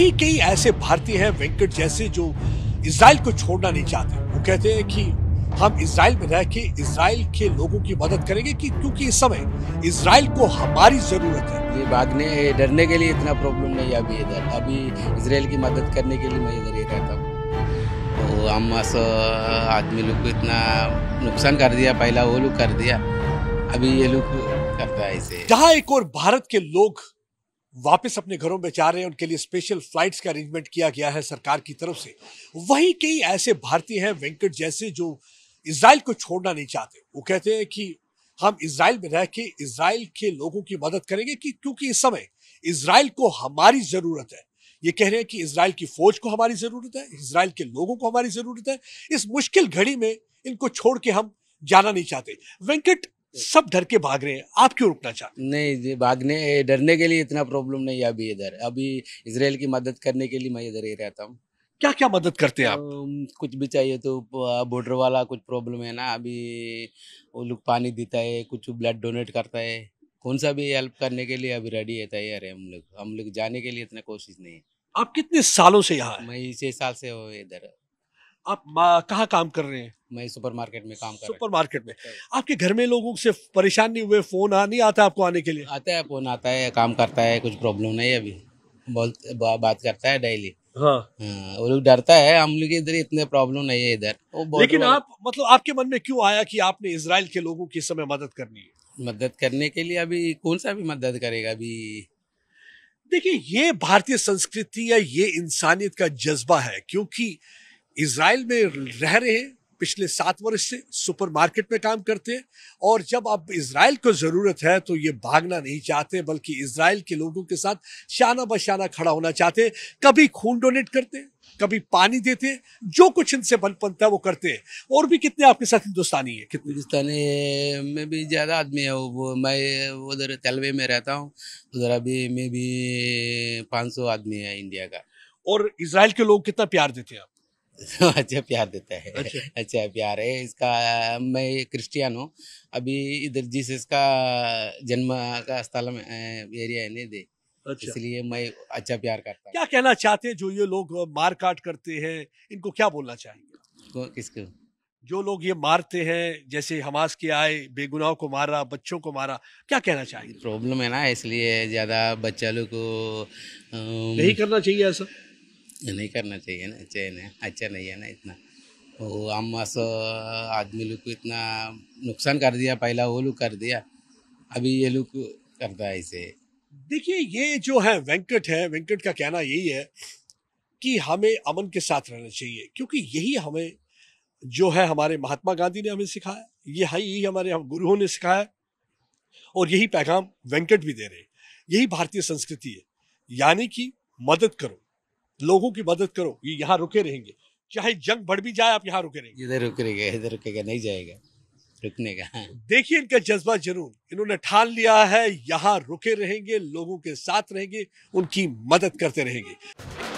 कई कई ऐसे भारतीय हैं वेंकट जैसे जो इसराइल को छोड़ना नहीं चाहते वो कहते हैं कि हम इसराइल में रह के इसराइल के लोगों की मदद करेंगे कि क्योंकि इस समय इसराइल को हमारी जरूरत है ये भागने डरने के लिए इतना प्रॉब्लम नहीं है अभी इधर अभी इसराइल की मदद करने के लिए मैं इधर ही रहता हूँ तो हम असं आदमी लोग को इतना नुकसान कर दिया पहला वो लोग कर दिया अभी ये लोग करता है इसे जहाँ एक और भारत के लोग वापस अपने घरों में जा रहे हैं उनके लिए स्पेशल फ्लाइट्स का अरेंजमेंट किया गया है सरकार की तरफ से वहीं कई ऐसे भारतीय हैं वेंकट जैसे जो इसराइल को छोड़ना नहीं चाहते वो कहते हैं कि हम इसराइल में रह के इसराइल के लोगों की मदद करेंगे कि क्योंकि इस समय इसराइल को हमारी ज़रूरत है ये कह रहे हैं कि इसराइल की फौज को हमारी ज़रूरत है इसराइल के लोगों को हमारी ज़रूरत है इस मुश्किल घड़ी में इनको छोड़ के हम जाना नहीं चाहते वेंकट हम्म। सब डर के भाग रहे हैं आप क्यों रुकना चाहते नहीं भागने डरने के लिए इतना प्रॉब्लम नहीं है अभी इधर अभी इसराइल की मदद करने के लिए मैं इधर ही रहता हूँ क्या क्या मदद करते हैं आप तो, कुछ भी चाहिए तो बॉर्डर वाला कुछ प्रॉब्लम है ना अभी वो लोग पानी देता है कुछ ब्लड डोनेट करता है कौन सा भी हेल्प करने के लिए अभी रेडी है तैयार है हम लोग हम लोग जाने के लिए इतना कोशिश नहीं है आप कितने सालों से यहाँ मैं छह साल से हो इधर आप कहाँ काम कर रहे हैं मैं सुपरमार्केट में काम कर सुपरमार्केट में आपके घर में लोगों से परेशान नहीं हुए फोन आ नहीं आता आपको आने के लिए आता है फोन आता है काम करता है कुछ प्रॉब्लम नहीं है अभी बोल बा, बात करता है डेली हाँ, हाँ वो लोग डरता है हम लोग इधर इतने प्रॉब्लम नहीं है इधर लेकिन आप मतलब आपके मन में क्यों आया कि आपने इसराइल के लोगों की समय मदद करनी है मदद करने के लिए अभी कौन सा भी मदद करेगा अभी देखिए ये भारतीय संस्कृति या ये इंसानियत का जज्बा है क्योंकि इसराइल में रह रहे हैं पिछले सात वर्ष से सुपरमार्केट में काम करते हैं और जब अब इसराइल को ज़रूरत है तो ये भागना नहीं चाहते बल्कि इसराइल के लोगों के साथ शाना बशाना खड़ा होना चाहते कभी खून डोनेट करते कभी पानी देते जो कुछ इनसे बन पनता है वो करते हैं और भी कितने आपके साथ हिंदुस्तानी है कितने हिंदुस्तानी में भी ज़्यादा आदमी है वो मैं उधर तलवे में रहता हूँ उधर अभी में भी पाँच आदमी है इंडिया का और इसराइल के लोग कितना प्यार देते हैं आप तो अच्छा प्यार देता है अच्छा, अच्छा प्यार है इसका मैं क्रिस्टियन हूँ अभी इधर जिस इसका जन्म का स्थल एरिया है नहीं दे अच्छा। इसलिए मैं अच्छा प्यार करता हूँ क्या कहना चाहते हैं जो ये लोग मार काट करते हैं इनको क्या बोलना चाहिए किसको जो लोग ये मारते हैं जैसे हमास के आए बेगुनाह को मारा बच्चों को मारा क्या कहना चाहिए प्रॉब्लम है ना इसलिए ज़्यादा बच्चा लोग को नहीं करना चाहिए ऐसा नहीं करना चाहिए ना अच्छा नहीं अच्छा नहीं है ना इतना वो हम अस आदमी लोग को इतना नुकसान कर दिया पहला वो लोग कर दिया अभी ये लोग करता है इसे देखिए ये जो है वेंकट है वेंकट का कहना यही है कि हमें अमन के साथ रहना चाहिए क्योंकि यही हमें जो है हमारे महात्मा गांधी ने हमें सिखाया ये हाई यही हमारे हम गुरुओं ने सिखाया और यही पैगाम वेंकट भी दे रहे यही भारतीय संस्कृति है यानी कि मदद करो लोगों की मदद करो ये यहाँ रुके रहेंगे चाहे जंग बढ़ भी जाए आप यहाँ रुके रहेंगे इधर रुके रहेगा इधर रुकेगा नहीं जाएगा रुकने का हाँ। देखिए इनका जज्बा जरूर इन्होंने ठान लिया है यहाँ रुके रहेंगे लोगों के साथ रहेंगे उनकी मदद करते रहेंगे